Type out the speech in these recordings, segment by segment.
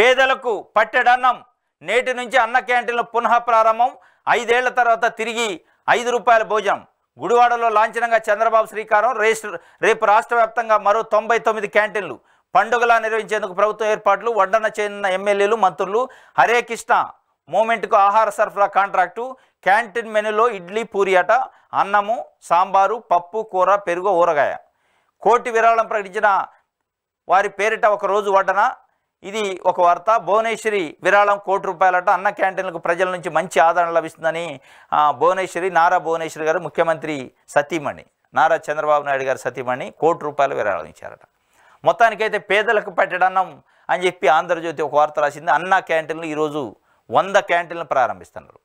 పేదలకు పట్టెడన్నం నేటి నుంచి అన్న క్యాంటీన్లు పునః ప్రారంభం ఐదేళ్ల తర్వాత తిరిగి ఐదు రూపాయల భోజనం గుడివాడలో లాంఛనంగా చంద్రబాబు శ్రీకారం రేపు రాష్ట్ర వ్యాప్తంగా మరో తొంభై తొమ్మిది క్యాంటీన్లు పండుగలా నిర్వహించేందుకు ప్రభుత్వ ఏర్పాట్లు వడ్డన చెందిన ఎమ్మెల్యేలు మంత్రులు హరే కృష్ణ మూమెంట్కు ఆహార సరఫరా కాంట్రాక్టు క్యాంటీన్ మెనూలో ఇడ్లీ పూరి అట అన్నము సాంబారు పప్పు కూర పెరుగు ఊరగాయ కోటి విరాళం ప్రకటించిన వారి పేరిట ఒకరోజు వడ్డన ఇది ఒక వార్త భువనేశ్వరి విరాళం కోటి రూపాయలట అన్న క్యాంటీన్లకు ప్రజల నుంచి మంచి ఆదరణ లభిస్తుందని భువనేశ్వరి నారా భువనేశ్వరి గారు ముఖ్యమంత్రి సతీమణి నారా చంద్రబాబు నాయుడు గారు సతీమణి కోటి రూపాయలు విరాళం ఇచ్చారట మొత్తానికైతే పేదలకు పెట్టడన్నం అని చెప్పి ఆంధ్రజ్యోతి ఒక వార్త రాసింది అన్న క్యాంటీన్లు ఈరోజు వంద క్యాంటీన్లు ప్రారంభిస్తున్నారు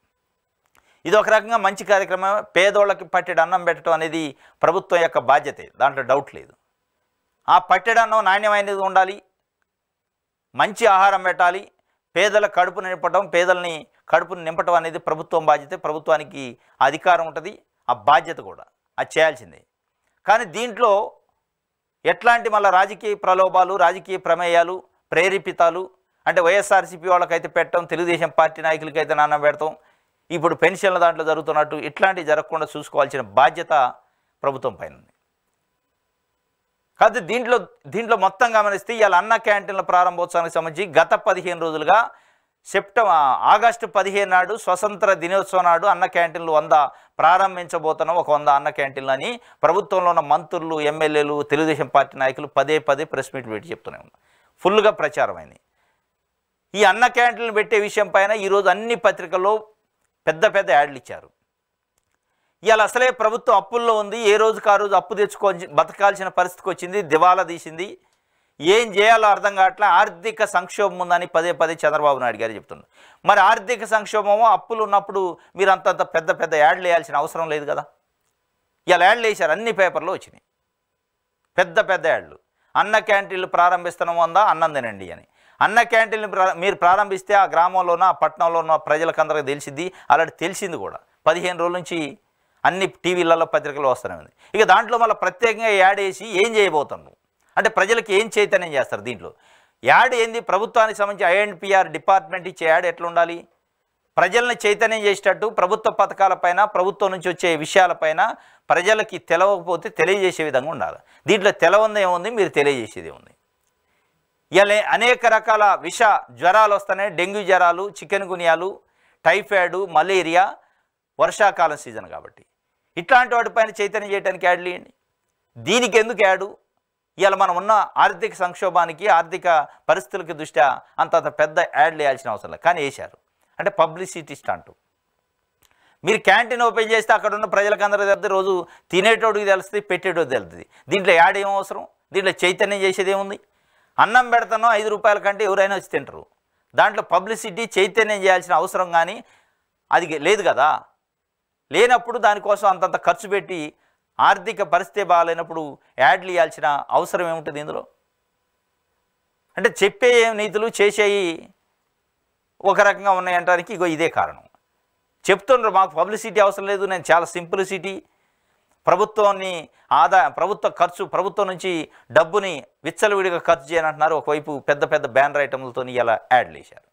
ఇది ఒక రకంగా మంచి కార్యక్రమం పేదోళ్ళకి పట్టెడు అన్నం పెట్టడం అనేది ప్రభుత్వం యొక్క బాధ్యతే దాంట్లో డౌట్ లేదు ఆ పట్టెడన్నం అన్నం నాణ్యమైనది ఉండాలి మంచి ఆహారం పెట్టాలి పేదల కడుపు నింపడం పేదల్ని కడుపును నింపడం అనేది ప్రభుత్వం బాధ్యత ప్రభుత్వానికి అధికారం ఉంటుంది ఆ బాధ్యత కూడా అది చేయాల్సిందే కానీ దీంట్లో ఎట్లాంటి మళ్ళీ రాజకీయ ప్రలోభాలు రాజకీయ ప్రమేయాలు ప్రేరేపితాలు అంటే వైఎస్ఆర్సీపీ వాళ్ళకైతే పెట్టడం తెలుగుదేశం పార్టీ నాయకులకైతే నాన్న పెడతాం ఇప్పుడు పెన్షన్ల దాంట్లో జరుగుతున్నట్టు ఇట్లాంటివి జరగకుండా చూసుకోవాల్సిన బాధ్యత ప్రభుత్వం పైన ఉంది కాదు దీంట్లో దీంట్లో మొత్తం గమనిస్తే ఇవాళ అన్న క్యాంటీన్ల ప్రారంభోత్సవానికి సంబంధించి గత పదిహేను రోజులుగా సెప్టెంబర్ ఆగస్టు పదిహేను నాడు స్వతంత్ర దినోత్సవం నాడు అన్న క్యాంటీన్లు వంద ప్రారంభించబోతున్నాం ఒక వంద అన్న క్యాంటీన్లు అని ప్రభుత్వంలో ఉన్న మంత్రులు ఎమ్మెల్యేలు తెలుగుదేశం పార్టీ నాయకులు పదే పదే ప్రెస్ మీట్ పెట్టి చెప్తూనే ఉన్నారు ఫుల్గా ప్రచారమైంది ఈ అన్న క్యాంటీన్లు పెట్టే విషయం పైన ఈరోజు అన్ని పత్రికల్లో పెద్ద పెద్ద యాడ్లు ఇచ్చారు ఇవాళ అసలే ప్రభుత్వం అప్పుల్లో ఉంది ఏ రోజుకు ఆ రోజు అప్పు తెచ్చుకో బతకాల్సిన పరిస్థితికి వచ్చింది దివాలా తీసింది ఏం చేయాలో అర్థం కావట్లే ఆర్థిక సంక్షోభం ఉందని పదే పదే చంద్రబాబు నాయుడు గారు చెప్తున్నారు మరి ఆర్థిక సంక్షోభము అప్పులు ఉన్నప్పుడు మీరు అంతంత పెద్ద పెద్ద యాడ్లు వేయాల్సిన అవసరం లేదు కదా ఇలా యాడ్లు వేశారు అన్ని పేపర్లు వచ్చినాయి పెద్ద పెద్ద యాడ్లు అన్న క్యాంటీన్లు ప్రారంభిస్తున్నాం ఉందా అన్నం తినండి అని అన్న క్యాంటీన్లు మీరు ప్రారంభిస్తే ఆ గ్రామంలోనో ఆ పట్టణంలోనో ప్రజలకు అందరికీ తెలిసింది అలాంటి తెలిసింది కూడా పదిహేను రోజుల నుంచి అన్ని టీవీలలో పత్రికలు వస్తూనే ఉంది ఇక దాంట్లో మళ్ళీ ప్రత్యేకంగా యాడ్ వేసి ఏం చేయబోతున్నారు అంటే ప్రజలకు ఏం చైతన్యం చేస్తారు దీంట్లో యాడ్ ఏంది ప్రభుత్వానికి సంబంధించి ఐఎన్పిఆర్ డిపార్ట్మెంట్ ఇచ్చే యాడ్ ఎట్లా ఉండాలి ప్రజల్ని చైతన్యం చేసేటట్టు ప్రభుత్వ పథకాలపైన ప్రభుత్వం నుంచి వచ్చే విషయాలపైన ప్రజలకి తెలవకపోతే తెలియజేసే విధంగా ఉండాలి దీంట్లో తెలవంది ఏముంది మీరు తెలియజేసేది ఏముంది ఇలా అనేక రకాల విష జ్వరాలు వస్తున్నాయి డెంగ్యూ జ్వరాలు చికెన్ గునియాలు టైఫాయిడ్ మలేరియా వర్షాకాలం సీజన్ కాబట్టి ఇట్లాంటి వాటి పైన చైతన్యం చేయడానికి యాడ్లేయండి దీనికి ఎందుకు యాడు ఇవాళ మనం ఉన్న ఆర్థిక సంక్షోభానికి ఆర్థిక పరిస్థితులకి దృష్ట్యా అంత పెద్ద యాడ్లు వేయాల్సిన అవసరం లేదు కానీ వేశారు అంటే పబ్లిసిటీ స్టంట్ మీరు క్యాంటీన్ ఓపెన్ చేస్తే అక్కడ ఉన్న ప్రజలకందరూ తెలిస్తే రోజు తినేటోడికి తెలుస్తుంది పెట్టేటోడు తెలుస్తుంది దీంట్లో యాడ్ ఏం అవసరం దీంట్లో చైతన్యం చేసేది ఏముంది అన్నం పెడతానో ఐదు రూపాయల కంటే ఎవరైనా వచ్చి తింటారు దాంట్లో పబ్లిసిటీ చైతన్యం చేయాల్సిన అవసరం కానీ అది లేదు కదా లేనప్పుడు దానికోసం అంతంత ఖర్చు పెట్టి ఆర్థిక పరిస్థితి బాగాలేనప్పుడు యాడ్ చేయాల్సిన అవసరం ఏముంటుంది ఇందులో అంటే చెప్పే నీతులు చేసేవి ఒక రకంగా ఉన్నాయంటానికి ఇగో ఇదే కారణం చెప్తుండ్రు మాకు పబ్లిసిటీ అవసరం లేదు నేను చాలా సింప్లిసిటీ ప్రభుత్వాన్ని ఆదా ప్రభుత్వ ఖర్చు ప్రభుత్వం నుంచి డబ్బుని విచ్చలవిడిగా ఖర్చు చేయనంటున్నారు ఒకవైపు పెద్ద పెద్ద బ్యానర్ ఐటమ్లతో ఇలా యాడ్ చేశారు